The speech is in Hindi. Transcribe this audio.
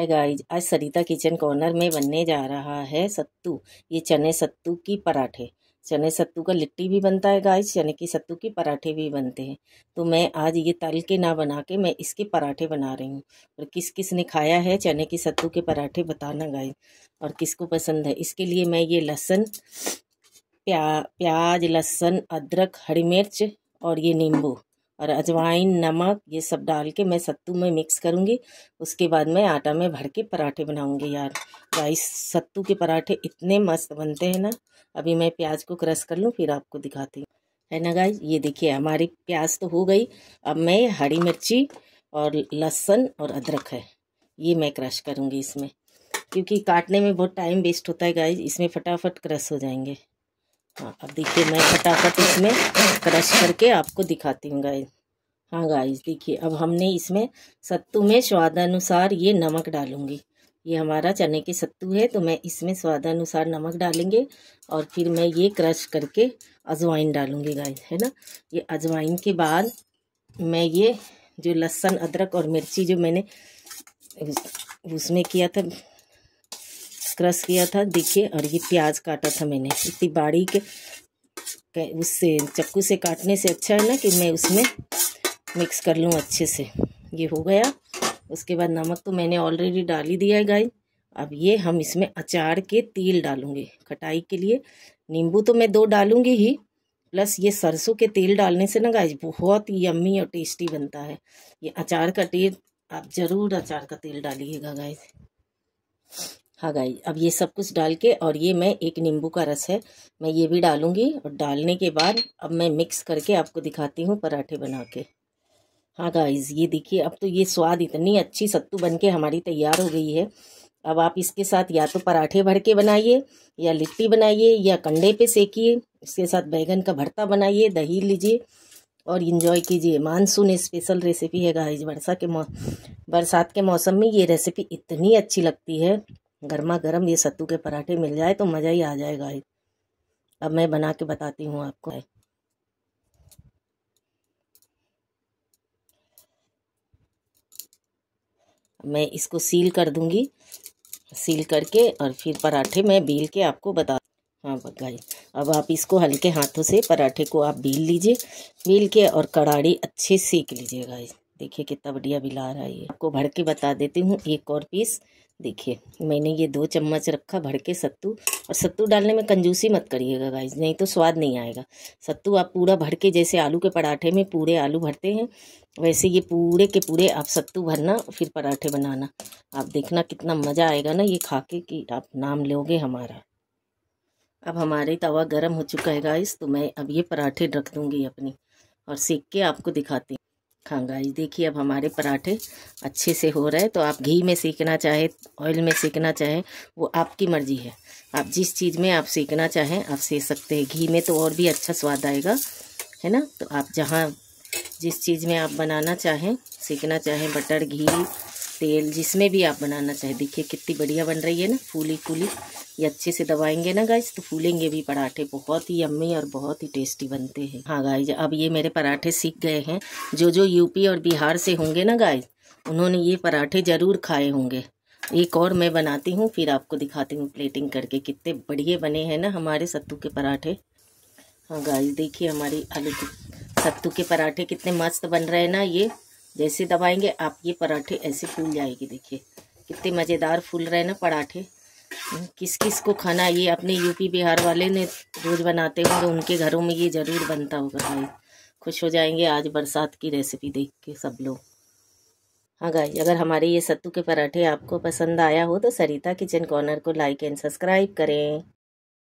हाय गाइज आज सरिता किचन कॉर्नर में बनने जा रहा है सत्तू ये चने सत्तू की पराठे चने सत्तू का लिट्टी भी बनता है गाइज चने की सत्तू के पराठे भी बनते हैं तो मैं आज ये तल के ना बना के मैं इसके पराठे बना रही हूँ और किस किस ने खाया है चने के सत्तू के पराठे बताना गाइज और किसको पसंद है इसके लिए मैं ये लहसुन प्या प्याज लहसुन अदरक हरी मिर्च और ये नींबू और अजवाइन नमक ये सब डाल के मैं सत्तू में मिक्स करूँगी उसके बाद मैं आटा में भर के पराठे बनाऊँगी यार राइस सत्तू के पराठे इतने मस्त बनते हैं ना अभी मैं प्याज को क्रश कर लूँ फिर आपको दिखाती हूँ है ना गाइस ये देखिए हमारी प्याज तो हो गई अब मैं हरी मिर्ची और लहसुन और अदरक है ये मैं क्रश करूँगी इसमें क्योंकि काटने में बहुत टाइम वेस्ट होता है गाइस इसमें फटाफट क्रश हो जाएंगे हाँ अब देखिए मैं फटाफट इसमें क्रश करके आपको दिखाती हूँ गाइस हाँ गाइस देखिए अब हमने इसमें सत्तू में स्वादानुसार ये नमक डालूंगी ये हमारा चने के सत्तू है तो मैं इसमें स्वादानुसार नमक डालेंगे और फिर मैं ये क्रश करके अजवाइन डालूंगी गाइस है ना ये अजवाइन के बाद मैं ये जो लहसुन अदरक और मिर्ची जो मैंने उसमें किया था मिक्स क्रश किया था देखिए और ये प्याज काटा था मैंने इतनी बारीक उससे चक्कू से काटने से अच्छा है ना कि मैं उसमें मिक्स कर लूँ अच्छे से ये हो गया उसके बाद नमक तो मैंने ऑलरेडी डाल ही दिया है गाय अब ये हम इसमें अचार के तेल डालूंगे खटाई के लिए नींबू तो मैं दो डालूंगी ही प्लस ये सरसों के तेल डालने से ना गाय बहुत ही यम्मी और टेस्टी बनता है ये अचार का तेल आप ज़रूर अचार का तेल डालिएगा गाइज हाँ गाई अब ये सब कुछ डाल के और ये मैं एक नींबू का रस है मैं ये भी डालूँगी और डालने के बाद अब मैं मिक्स करके आपको दिखाती हूँ पराठे बना के हाँ गाइज ये देखिए अब तो ये स्वाद इतनी अच्छी सत्तू बन के हमारी तैयार हो गई है अब आप इसके साथ या तो पराठे भर के बनाइए या लिट्टी बनाइए या कंडे पे सेकिए इसके साथ बैगन का भरता बनाइए दही लीजिए और इन्जॉय कीजिए मानसून स्पेशल रेसिपी है गाइज वर्षा के मौ बरसात के मौसम में ये रेसिपी इतनी अच्छी लगती है गर्मा गर्म ये सत्तू के पराठे मिल जाए तो मज़ा ही आ जाएगा अब मैं बना के बताती हूँ आपको मैं इसको सील कर दूंगी सील करके और फिर पराठे मैं बेल के आपको बता हाँ गाइस अब आप इसको हल्के हाथों से पराठे को आप बेल लीजिए बेल के और कड़ाड़ी अच्छे सेक लीजिए गाई देखिए कितना बढ़िया बिला रहा है ये आपको भर के बता देती हूँ एक और पीस देखिए मैंने ये दो चम्मच रखा भर के सत्तू और सत्तू डालने में कंजूसी मत करिएगा गाइज नहीं तो स्वाद नहीं आएगा सत्तू आप पूरा भर के जैसे आलू के पराठे में पूरे आलू भरते हैं वैसे ये पूरे के पूरे आप सत्तू भरना फिर पराठे बनाना आप देखना कितना मज़ा आएगा ना ये खा के कि आप नाम लोगे हमारा अब हमारे तवा गर्म हो चुका है गाइस तो मैं अब ये पराठे रख दूँगी अपनी और सीख के आपको दिखाती हाँ गाइस देखिए अब हमारे पराठे अच्छे से हो रहे हैं तो आप घी में सीखना चाहे ऑयल में सीखना चाहे वो आपकी मर्ज़ी है आप जिस चीज़ में आप सीखना चाहें आप सीख सकते हैं घी में तो और भी अच्छा स्वाद आएगा है ना तो आप जहाँ जिस चीज़ में आप बनाना चाहें सीखना चाहें बटर घी तेल जिसमें भी आप बनाना चाहे देखिए कितनी बढ़िया बन रही है ना फूली फूली ये अच्छे से दबाएंगे ना गाइज तो फूलेंगे भी पराठे बहुत ही अम्मी और बहुत ही टेस्टी बनते हैं हाँ गाइज अब ये मेरे पराठे सीख गए हैं जो जो यूपी और बिहार से होंगे ना गाइज उन्होंने ये पराठे ज़रूर खाए होंगे एक और मैं बनाती हूँ फिर आपको दिखाती हूँ प्लेटिंग करके कितने बढ़िया बने हैं ना हमारे सत्तू के पराठे हाँ गाइस देखिए हमारी आलू के सत्तू के पराठे कितने मस्त बन रहे हैं ना ये जैसे दबाएंगे आप ये पराठे ऐसे फूल जाएगी देखिए कितने मज़ेदार फूल रहे ना पराठे हम्म, किस किस को खाना ये अपने यूपी बिहार वाले ने रोज़ बनाते होंगे उनके घरों में ये ज़रूर बनता होगा भाई खुश हो जाएंगे आज बरसात की रेसिपी देख के सब लोग हाँ गाई अगर हमारे ये सत्तू के पराठे आपको पसंद आया हो तो सरिता किचन कॉर्नर को लाइक एंड सब्सक्राइब करें